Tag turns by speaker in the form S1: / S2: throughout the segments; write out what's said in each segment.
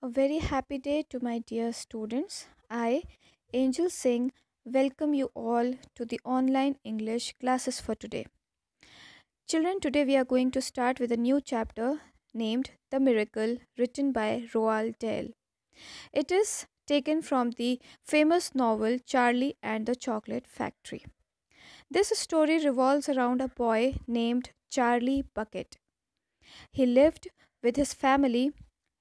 S1: A very happy day to my dear students. I, Angel Singh, welcome you all to the online English classes for today. Children, today we are going to start with a new chapter named The Miracle, written by Roald Dahl. It is taken from the famous novel Charlie and the Chocolate Factory. This story revolves around a boy named Charlie Bucket. He lived with his family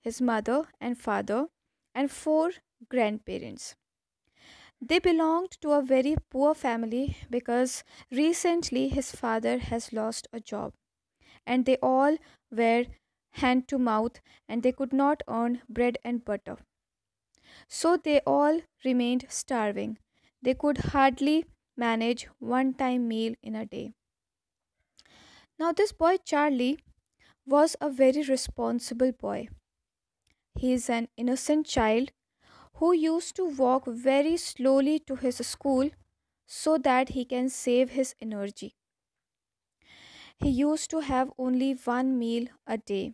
S1: his mother and father, and four grandparents. They belonged to a very poor family because recently his father has lost a job, and they all were hand to mouth and they could not earn bread and butter. So they all remained starving. They could hardly manage one time meal in a day. Now, this boy Charlie was a very responsible boy. He is an innocent child who used to walk very slowly to his school so that he can save his energy. He used to have only one meal a day.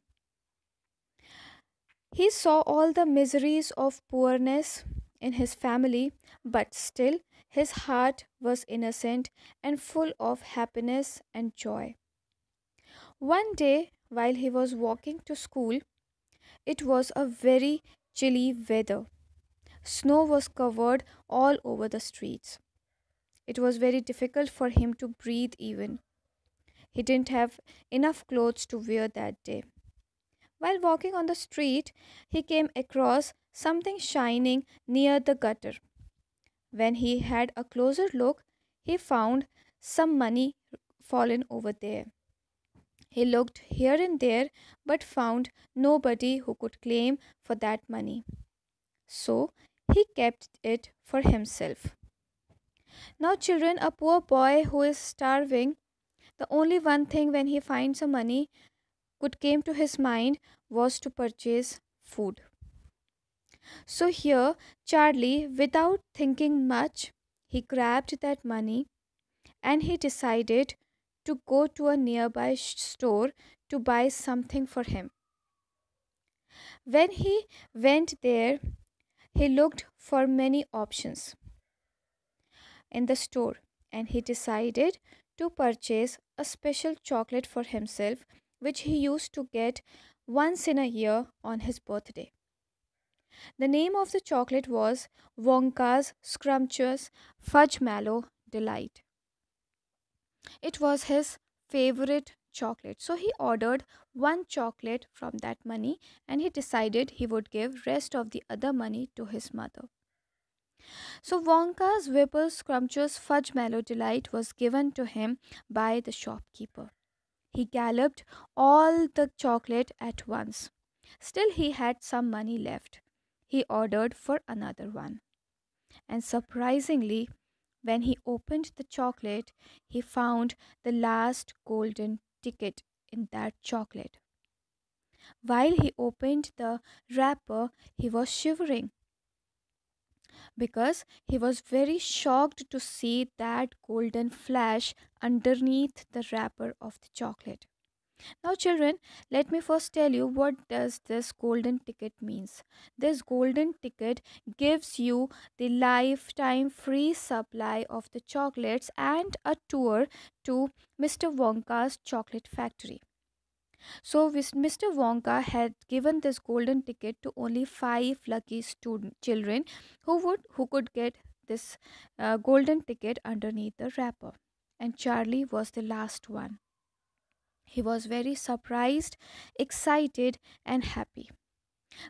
S1: He saw all the miseries of poorness in his family, but still his heart was innocent and full of happiness and joy. One day, while he was walking to school, it was a very chilly weather. Snow was covered all over the streets. It was very difficult for him to breathe even. He didn't have enough clothes to wear that day. While walking on the street, he came across something shining near the gutter. When he had a closer look, he found some money fallen over there. He looked here and there but found nobody who could claim for that money. So he kept it for himself. Now, children, a poor boy who is starving, the only one thing when he finds some money could came to his mind was to purchase food. So here, Charlie, without thinking much, he grabbed that money and he decided to go to a nearby store to buy something for him. When he went there, he looked for many options in the store and he decided to purchase a special chocolate for himself, which he used to get once in a year on his birthday. The name of the chocolate was Wonka's Scrumptious Fudge Mallow Delight. It was his favorite chocolate. So he ordered one chocolate from that money and he decided he would give rest of the other money to his mother. So Wonka's Whipple Scrumptious Fudge Mellow Delight was given to him by the shopkeeper. He galloped all the chocolate at once. Still, he had some money left. He ordered for another one. And surprisingly, when he opened the chocolate, he found the last golden ticket in that chocolate. While he opened the wrapper, he was shivering because he was very shocked to see that golden flash underneath the wrapper of the chocolate. Now, children, let me first tell you what does this golden ticket means. This golden ticket gives you the lifetime free supply of the chocolates and a tour to Mr. Wonka's chocolate factory. So, Mr. Wonka had given this golden ticket to only five lucky student children who would who could get this uh, golden ticket underneath the wrapper, and Charlie was the last one. He was very surprised, excited, and happy.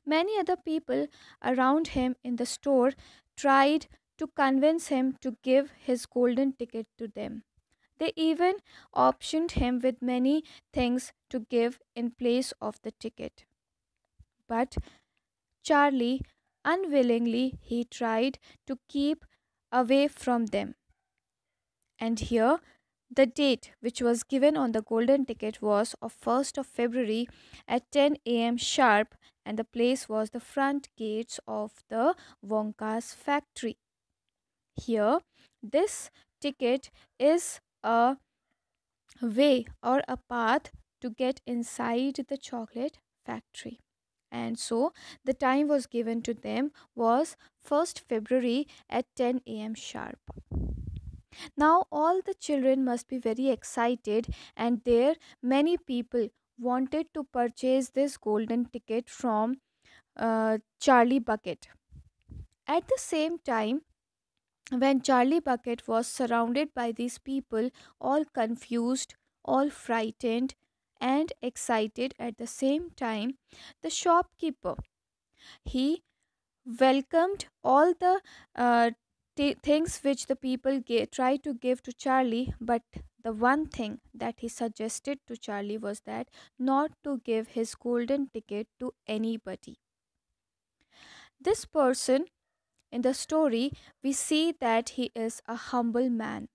S1: Many other people around him in the store tried to convince him to give his golden ticket to them. They even optioned him with many things to give in place of the ticket. But Charlie unwillingly he tried to keep away from them. And here the date which was given on the golden ticket was of 1st of February at 10 a.m. sharp and the place was the front gates of the Wonka's factory. Here, this ticket is a way or a path to get inside the chocolate factory. And so the time was given to them was 1st February at 10 a.m. sharp. Now, all the children must be very excited, and there many people wanted to purchase this golden ticket from uh, Charlie Bucket. At the same time, when Charlie Bucket was surrounded by these people, all confused, all frightened, and excited at the same time, the shopkeeper he welcomed all the uh, t- things which the people ga- tried to give to Charlie, but the one thing that he suggested to Charlie was that not to give his golden ticket to anybody. This person in the story, we see that he is a humble man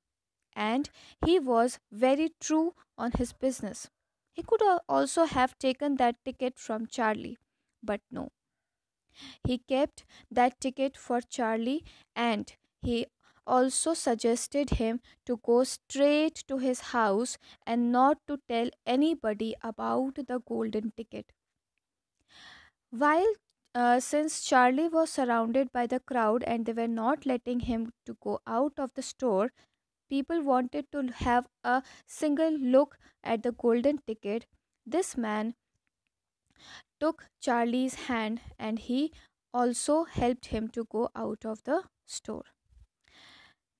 S1: and he was very true on his business. He could also have taken that ticket from Charlie, but no. He kept that ticket for Charlie and he also suggested him to go straight to his house and not to tell anybody about the golden ticket. While uh, since Charlie was surrounded by the crowd and they were not letting him to go out of the store, people wanted to have a single look at the golden ticket. This man took Charlie's hand and he also helped him to go out of the store.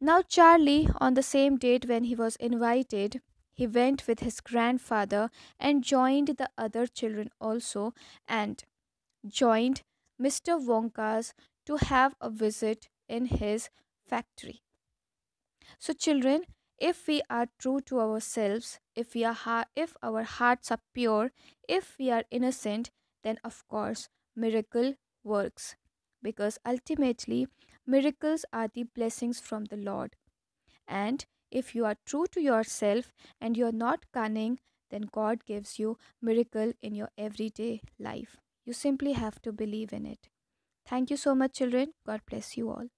S1: Now, Charlie, on the same date when he was invited, he went with his grandfather and joined the other children also and joined Mr. Wonka's to have a visit in his factory. So, children, if we are true to ourselves, if we are ha- if our hearts are pure, if we are innocent, then of course miracle works because ultimately Miracles are the blessings from the Lord. And if you are true to yourself and you're not cunning, then God gives you miracle in your everyday life. You simply have to believe in it. Thank you so much, children. God bless you all.